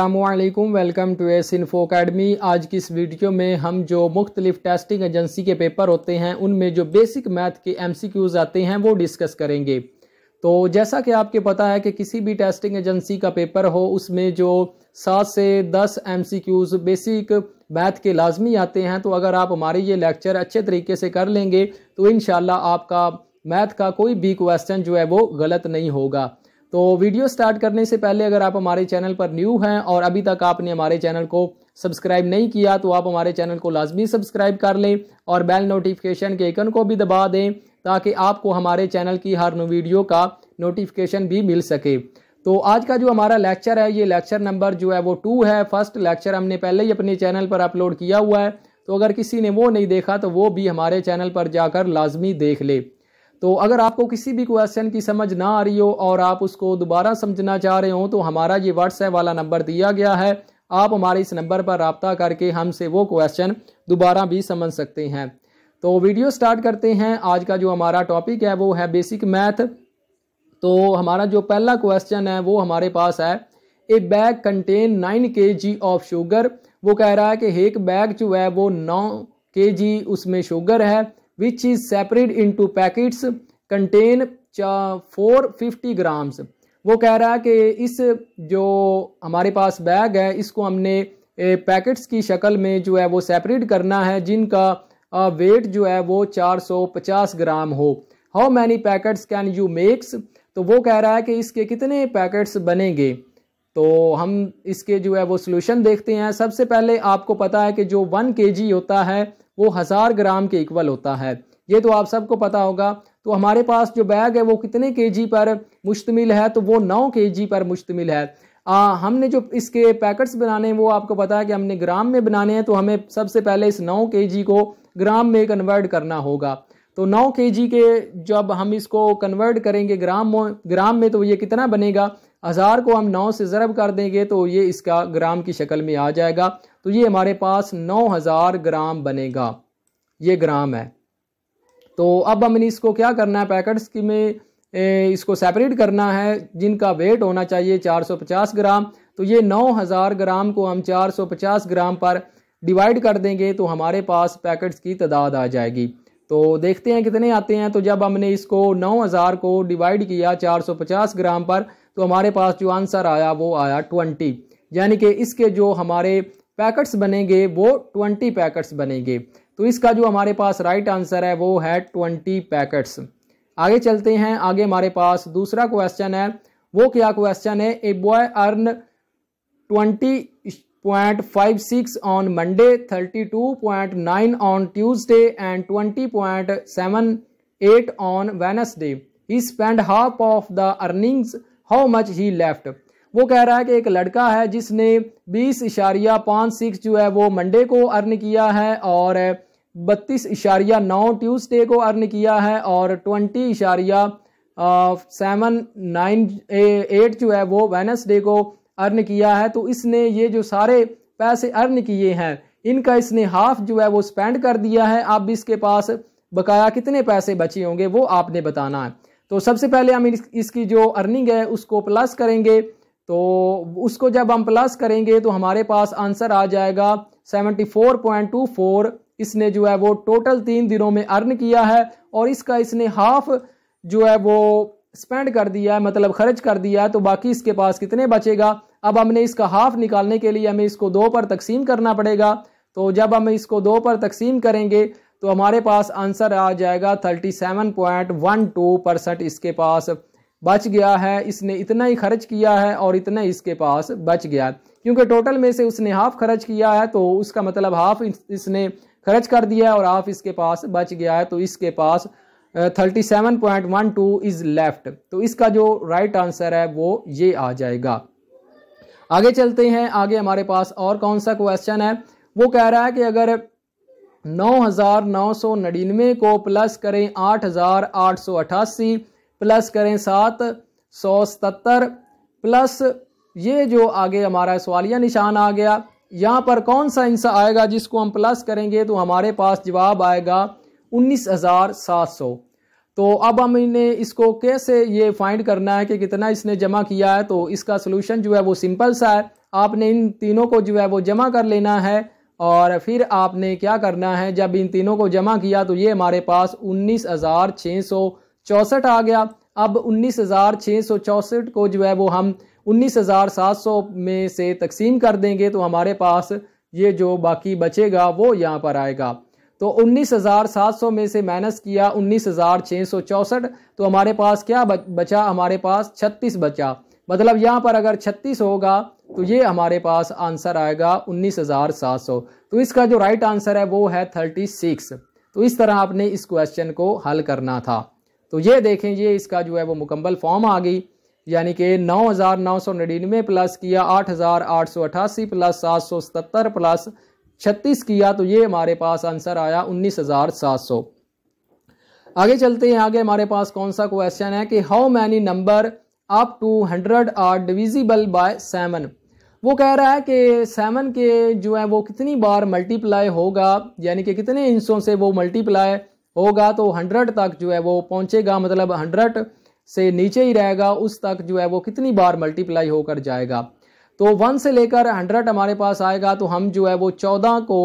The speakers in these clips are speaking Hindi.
अल्लाम welcome to S info academy आज की इस वीडियो में हम जो मुख्तलिफ टेस्टिंग एजेंसी के पेपर होते हैं उनमें जो बेसिक मैथ के एम सी क्यूज़ आते हैं वो डिस्कस करेंगे तो जैसा कि आपके पता है कि किसी भी टेस्टिंग एजेंसी का पेपर हो उसमें जो सात से दस M C Qs basic math के लाजमी आते हैं तो अगर आप हमारे ये लेक्चर अच्छे तरीके से कर लेंगे तो इन आपका मैथ का कोई भी क्वेश्चन जो है वो गलत नहीं होगा तो वीडियो स्टार्ट करने से पहले अगर आप हमारे चैनल पर न्यू हैं और अभी तक आपने हमारे चैनल को सब्सक्राइब नहीं किया तो आप हमारे चैनल को लाजमी सब्सक्राइब कर लें और बेल नोटिफिकेशन के आइकन को भी दबा दें ताकि आपको हमारे चैनल की हर वीडियो का नोटिफिकेशन भी मिल सके तो आज का जो हमारा लेक्चर है ये लेक्चर नंबर जो है वो टू है फर्स्ट लेक्चर हमने पहले ही अपने चैनल पर अपलोड किया हुआ है तो अगर किसी ने वो नहीं देखा तो वो भी हमारे चैनल पर जाकर लाजमी देख ले तो अगर आपको किसी भी क्वेश्चन की समझ ना आ रही हो और आप उसको दोबारा समझना चाह रहे हो तो हमारा ये व्हाट्सएप वाला नंबर दिया गया है आप हमारे इस नंबर पर रबता करके हमसे वो क्वेश्चन दोबारा भी समझ सकते हैं तो वीडियो स्टार्ट करते हैं आज का जो हमारा टॉपिक है वो है बेसिक मैथ तो हमारा जो पहला क्वेश्चन है वो हमारे पास है ए बैग कंटेन नाइन के जी ऑफ शुगर वो कह रहा है कि एक बैग जो है वो नौ के जी उसमें शुगर है which is in two packets contain चा फोर फिफ्टी ग्राम्स वो कह रहा है कि इस जो हमारे पास बैग है इसको हमने पैकेट्स की शक्ल में जो है वो सेपरेट करना है जिनका वेट जो है वो 450 ग्राम हो how many packets can you makes तो वो कह रहा है कि इसके कितने पैकेट्स बनेंगे तो हम इसके जो है वो सोल्यूशन देखते हैं सबसे पहले आपको पता है कि जो वन के होता है वो हज़ार ग्राम के इक्वल होता है ये तो आप सबको पता होगा तो हमारे पास जो बैग है वो कितने के पर मुश्तमिल है तो वो नौ के पर मुश्तमिल है आ, हमने जो इसके पैकेट्स बनाने हैं वो आपको पता है कि हमने ग्राम में बनाने हैं तो हमें सबसे पहले इस नौ के को ग्राम में कन्वर्ट करना होगा तो नौ के के जब हम इसको कन्वर्ट करेंगे ग्राम ग्राम में तो ये कितना बनेगा हज़ार को हम नौ से ज़रब कर देंगे तो ये इसका ग्राम की शक्ल में आ जाएगा तो ये हमारे पास नौ हज़ार ग्राम बनेगा ये ग्राम है तो अब हमने इसको क्या करना है पैकेट्स की में इसको सेपरेट करना है जिनका वेट होना चाहिए 450 ग्राम तो ये 9000 ग्राम को हम 450 ग्राम पर डिवाइड कर देंगे तो हमारे पास पैकेट्स की तादाद आ जाएगी तो देखते हैं कितने आते हैं तो जब हमने इसको 9000 को डिवाइड किया 450 ग्राम पर तो हमारे पास जो आंसर आया वो आया 20 यानी कि इसके जो हमारे पैकेट्स बनेंगे वो ट्वेंटी पैकेट्स बनेंगे तो इसका जो हमारे पास राइट आंसर है वो है ट्वेंटी पैकेट्स आगे चलते हैं आगे हमारे पास दूसरा क्वेश्चन है वो क्या क्वेश्चन है a boy earn twenty point five six on Monday thirty two point nine on Tuesday and twenty point seven eight on Wednesday he spend half of the earnings how much he left वो कह रहा है कि एक लड़का है जिसने बीस इशारिया पाँच सिक्स जो है वो मंडे को अर्न किया है और बत्तीस इशारिया नौ ट्यूसडे को अर्न किया है और ट्वेंटी इशारिया सेवन नाइन एट जो है वो वेनसडे को अर्न किया है तो इसने ये जो सारे पैसे अर्न किए हैं इनका इसने हाफ जो है वो स्पेंड कर दिया है अब इसके पास बकाया कितने पैसे बचे होंगे वो आपने बताना है तो सबसे पहले हम इसकी जो अर्निंग है उसको प्लस करेंगे तो उसको जब हम प्लस करेंगे तो हमारे पास आंसर आ जाएगा 74.24 इसने जो है वो टोटल तीन दिनों में अर्न किया है और इसका इसने हाफ जो है वो स्पेंड कर दिया है मतलब खर्च कर दिया है तो बाकी इसके पास कितने बचेगा अब हमने इसका हाफ निकालने के लिए हमें इसको दो पर तकसीम करना पड़ेगा तो जब हम इसको दो पर तकसीम करेंगे तो हमारे पास आंसर आ जाएगा 37.12 परसेंट इसके पास बच गया है इसने इतना ही खर्च किया है और इतना ही इसके पास बच गया क्योंकि टोटल में से उसने हाफ खर्च किया है तो उसका मतलब हाफ इसने खर्च कर दिया है और हाफ इसके पास बच गया है तो इसके पास thirty seven point one two is left तो इसका जो राइट right आंसर है वो ये आ जाएगा आगे चलते हैं आगे हमारे पास और कौन सा क्वेश्चन है वो कह रहा है कि अगर नौ नौ सौ को प्लस करें आठ आठ सौ अठासी प्लस करें सात सौ सतर प्लस ये जो आगे हमारा सवालिया निशान आ गया यहाँ पर कौन सा हिंसा आएगा जिसको हम प्लस करेंगे तो हमारे पास जवाब आएगा उन्नीस हज़ार सात सौ तो अब हमने इसको कैसे ये फाइंड करना है कि कितना इसने जमा किया है तो इसका सोल्यूशन जो है वो सिंपल सा है आपने इन तीनों को जो है वो जमा कर लेना है और फिर आपने क्या करना है जब इन तीनों को जमा किया तो ये हमारे पास उन्नीस हज़ार छः सौ चौंसठ आ गया अब उन्नीस हज़ार छः सौ चौंसठ को जो है वो हम उन्नीस हज़ार सात सौ में से तकसीम कर देंगे तो हमारे पास ये जो बाकी बचेगा वो यहाँ पर आएगा तो उन्नीस हज़ार सात सौ में से माइनस किया उन्नीस हज़ार छः सौ चौंसठ तो हमारे पास क्या बचा हमारे पास छत्तीस बचा मतलब यहाँ पर अगर छत्तीस होगा तो ये हमारे पास आंसर आएगा उन्नीस हज़ार सात सौ तो इसका जो राइट आंसर है वो है थर्टी सिक्स तो इस तरह आपने इस क्वेश्चन को हल करना था तो ये देखें ये इसका जो है वो मुकम्मल फॉर्म आ गई यानी कि नौ हज़ार नौ सौ नड़िनवे प्लस किया आठ हज़ार आठ सौ अठासी प्लस सात सौ सतर प्लस छत्तीस किया तो ये हमारे पास आंसर आया उन्नीस हज़ार सात सौ आगे चलते हैं आगे हमारे पास कौन सा क्वेश्चन है कि how many number up to hundred are divisible by seven वो कह रहा है कि सेवन के जो है वो कितनी बार मल्टीप्लाई होगा यानी कि कितने इंसों से वो मल्टीप्लाई होगा तो हंड्रेड तक जो है वो पहुंचेगा मतलब हंड्रेड से नीचे ही रहेगा उस तक जो है वो कितनी बार मल्टीप्लाई होकर जाएगा तो वन से लेकर हंड्रेड हमारे पास आएगा तो हम जो है वो चौदह को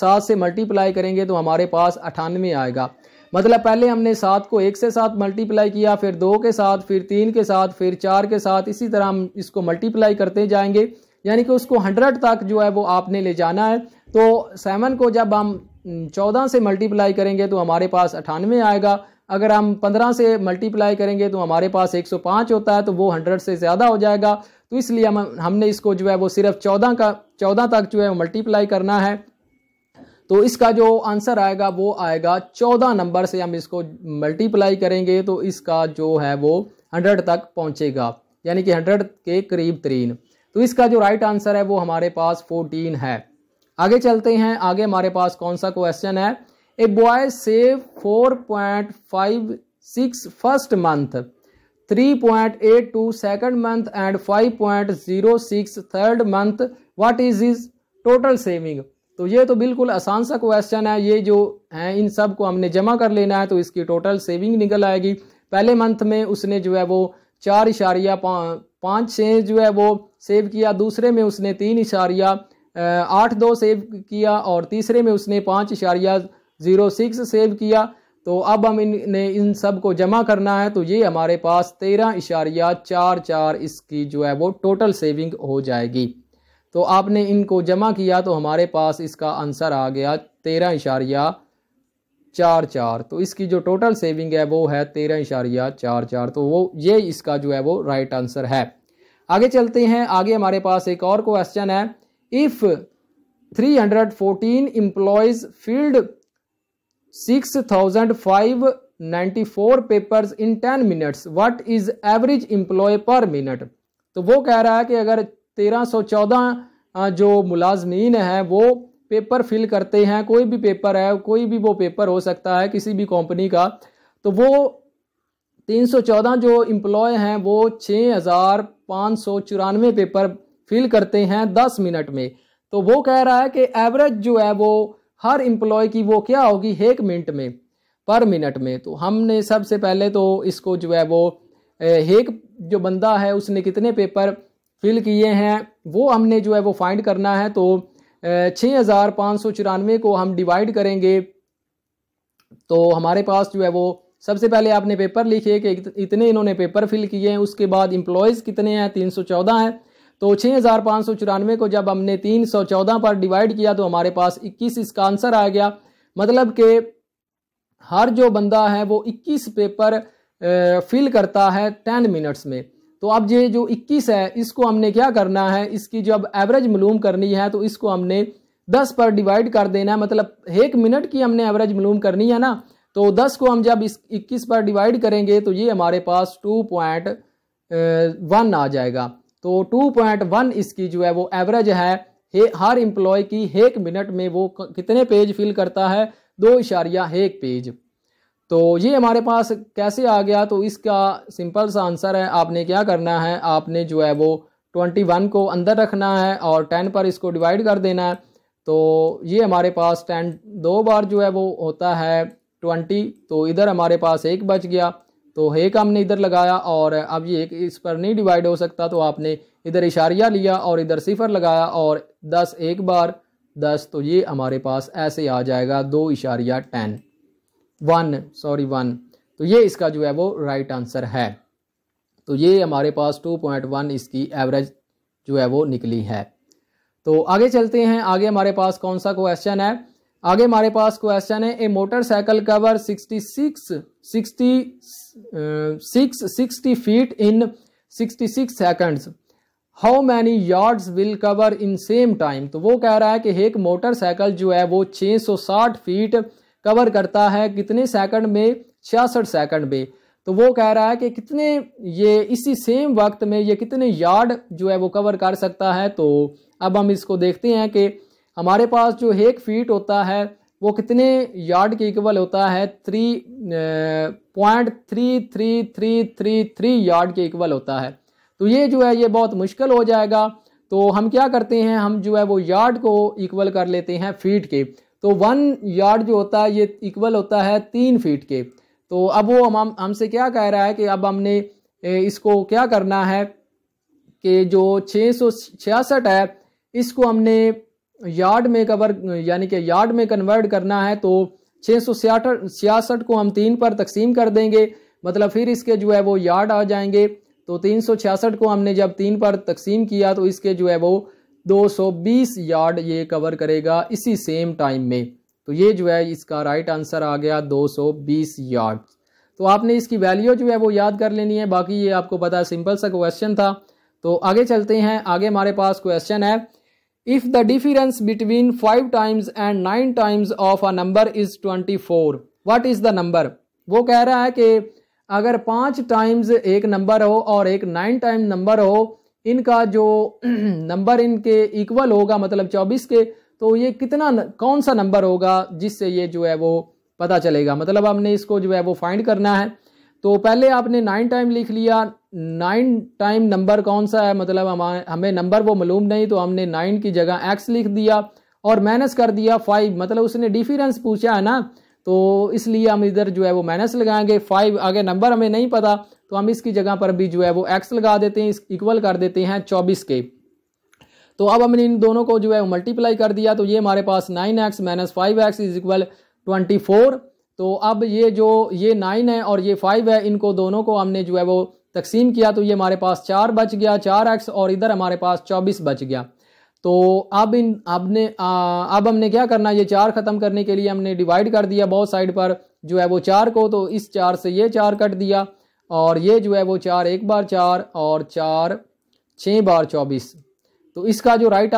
सात से मल्टीप्लाई करेंगे तो हमारे पास अठानवे आएगा मतलब पहले हमने सात को एक से सात मल्टीप्लाई किया फिर दो के साथ फिर तीन के साथ फिर चार के साथ इसी तरह हम इसको मल्टीप्लाई करते जाएंगे यानी कि उसको हंड्रेड तक जो है वो आपने ले जाना है तो सेवन को जब हम चौदह से मल्टीप्लाई करेंगे तो हमारे पास अठानवे आएगा अगर हम पंद्रह से मल्टीप्लाई करेंगे तो हमारे पास एक सौ पाँच होता है तो वो हंड्रेड से ज़्यादा हो जाएगा तो इसलिए हम हमने इसको जो है वो सिर्फ चौदह का चौदह तक जो है मल्टीप्लाई करना है तो इसका जो आंसर आएगा वो आएगा चौदह नंबर से हम इसको मल्टीप्लाई करेंगे तो इसका जो है वो हंड्रेड तक पहुँचेगा यानी कि हंड्रेड के करीब तरीन तो इसका जो राइट आंसर है वो हमारे पास फोर्टीन है आगे चलते हैं आगे हमारे पास कौन सा क्वेश्चन है a boy save four point five six first month three point eight two second month and five point zero six third month what is is total saving तो ये तो बिल्कुल आसान सा क्वेश्चन है ये जो है इन सब को हमने जमा कर लेना है तो इसकी टोटल सेविंग निकल आएगी पहले मंथ में उसने जो है वो चार इशारिया पाँच छः जो है वो सेव किया दूसरे में उसने तीन इशारिया आठ दो सेव किया और तीसरे में उसने पाँच इशारिया ज़ीरो सिक्स सेव किया तो अब हम इन ने इन सब को जमा करना है तो ये हमारे पास तेरह इशारिया चार चार इसकी जो है वो टोटल सेविंग हो जाएगी तो आपने इनको जमा किया तो हमारे पास इसका आंसर आ गया तेरह इशारिया चार चार तो इसकी जो टोटल सेविंग है वो है तेरह इशारिया चार चार तो वो ये इसका जो है वो राइट आंसर है आगे चलते हैं आगे हमारे पास एक और क्वेश्चन है if 314 employees filled 6594 papers in 10 minutes what is average employee per minute तो वो कह रहा है कि अगर 1314 जो मुलाजमीन है वो पेपर फिल करते हैं कोई भी पेपर है कोई भी वो पेपर हो सकता है किसी भी कंपनी का तो वो 314 जो एम्प्लॉय हैं वो छः हज़ार पाँच सौ चौरानवे पेपर फिल करते हैं दस मिनट में तो वो कह रहा है कि एवरेज जो है वो हर एम्प्लॉय की वो क्या होगी एक मिनट में पर मिनट में तो हमने सबसे पहले तो इसको जो है वो एक जो बंदा है उसने कितने पेपर फिल किए हैं वो हमने जो है वो फाइंड करना है तो छः हज़ार पाँच सौ चौरानवे को हम डिवाइड करेंगे तो हमारे पास जो है वो सबसे पहले आपने पेपर लिखे कि इतने इन्होंने पेपर फिल किए हैं उसके बाद एम्प्लॉयज़ कितने हैं तीन सौ चौदह हैं तो छः हज़ार पाँच सौ चौरानवे को जब हमने तीन सौ चौदह पर डिवाइड किया तो हमारे पास इक्कीस इसका आंसर आ गया मतलब कि हर जो बंदा है वो इक्कीस पेपर फिल करता है टेन मिनट्स में तो अब ये जो 21 है इसको हमने क्या करना है इसकी जब एवरेज मलूम करनी है तो इसको हमने 10 पर डिवाइड कर देना है मतलब एक मिनट की हमने एवरेज मलूम करनी है ना तो 10 को हम जब इस 21 पर डिवाइड करेंगे तो ये हमारे पास 2.1 आ जाएगा तो 2.1 इसकी जो है वो एवरेज है हर एम्प्लॉय की एक मिनट में वो कितने पेज फिल करता है दो इशारिया एक पेज तो ये हमारे पास कैसे आ गया तो इसका सिंपल सा आंसर है आपने क्या करना है आपने जो है वो 21 को अंदर रखना है और 10 पर इसको डिवाइड कर देना है तो ये हमारे पास 10 दो बार जो है वो होता है 20 तो इधर हमारे पास एक बच गया तो एक हमने इधर लगाया और अब ये एक इस पर नहीं डिवाइड हो सकता तो आपने इधर इशारिया लिया और इधर सिफर लगाया और दस एक बार दस तो ये हमारे पास ऐसे आ जाएगा दो इशारिया टेन वन सॉरी वन तो ये इसका जो है वो राइट आंसर है तो ये हमारे पास टू पॉइंट वन इसकी एवरेज जो है वो निकली है तो आगे चलते हैं आगे हमारे पास कौन सा क्वेश्चन है आगे हमारे पास क्वेश्चन है a motorcycle cover 66 60 six sixty feet in 66 seconds how many yards will cover in same time तो वो कह रहा है कि एक मोटरसाइकिल जो है वो 660 फीट कवर करता है कितने सेकंड में छियासठ सेकंड में तो वो कह रहा है कि कितने ये इसी सेम वक्त में ये कितने यार्ड जो है वो कवर कर सकता है तो अब हम इसको देखते हैं कि हमारे पास जो एक फीट होता है वो कितने यार्ड के इक्वल होता है three point three three three three three yard के इक्वल होता है तो ये जो है ये बहुत मुश्किल हो जाएगा तो हम क्या करते हैं हम जो है वो यार्ड को इक्वल कर लेते हैं फीट के तो वन यार्ड जो होता है ये इक्वल होता है तीन फीट के तो अब वो हम हमसे क्या कह रहा है कि अब हमने इसको क्या करना है कि जो छः सौ छियासठ है इसको हमने यार्ड में कवर यानी कि यार्ड में कन्वर्ट करना है तो छः सौ छियासठ को हम तीन पर तकसीम कर देंगे मतलब फिर इसके जो है वो यार्ड आ जाएंगे तो तीन सौ छियासठ को हमने जब तीन पर तकसीम किया तो इसके जो है वो 220 यार्ड ये कवर करेगा इसी सेम टाइम में तो ये जो है इसका राइट आंसर आ गया 220 यार्ड तो आपने इसकी वैल्यू जो है वो याद कर लेनी है बाकी ये आपको पता है सिंपल सा क्वेश्चन था तो आगे चलते हैं आगे हमारे पास क्वेश्चन है if the difference between five times and nine times of a number is twenty four what is the number वो कह रहा है कि अगर पाँच टाइम्स एक नंबर हो और एक नाइन टाइम नंबर हो इनका जो नंबर इनके इक्वल होगा मतलब चौबीस के तो ये कितना कौन सा नंबर होगा जिससे ये जो है वो पता चलेगा मतलब हमने इसको जो है वो फाइंड करना है तो पहले आपने नाइन टाइम लिख लिया नाइन टाइम नंबर कौन सा है मतलब हमें नंबर वो मालूम नहीं तो हमने नाइन की जगह एक्स लिख दिया और माइनस कर दिया फाइव मतलब उसने डिफरेंस पूछा है ना तो इसलिए हम इधर जो है वो माइनस लगाएंगे फाइव आगे नंबर हमें नहीं पता तो हम इसकी जगह पर भी जो है वो एक्स लगा देते हैं इक्वल कर देते हैं चौबीस के तो अब हमने इन दोनों को जो है मल्टीप्लाई कर दिया तो ये हमारे पास nine X minus five X is equal twenty four तो अब ये जो ये नाइन है और ये फाइव है इनको दोनों को हमने जो है वो तकसीम किया तो ये हमारे पास चार बच गया चार एक्स और इधर हमारे पास चौबीस बच गया तो अब इन अब ने अब हमने क्या करना ये चार ख़त्म करने के लिए हमने डिवाइड कर दिया बहुत साइड पर जो है वो चार को तो इस चार से ये चार कट दिया और ये जो है वो चार एक बार चार और चार छः बार चौबीस तो इसका जो राइट आंसर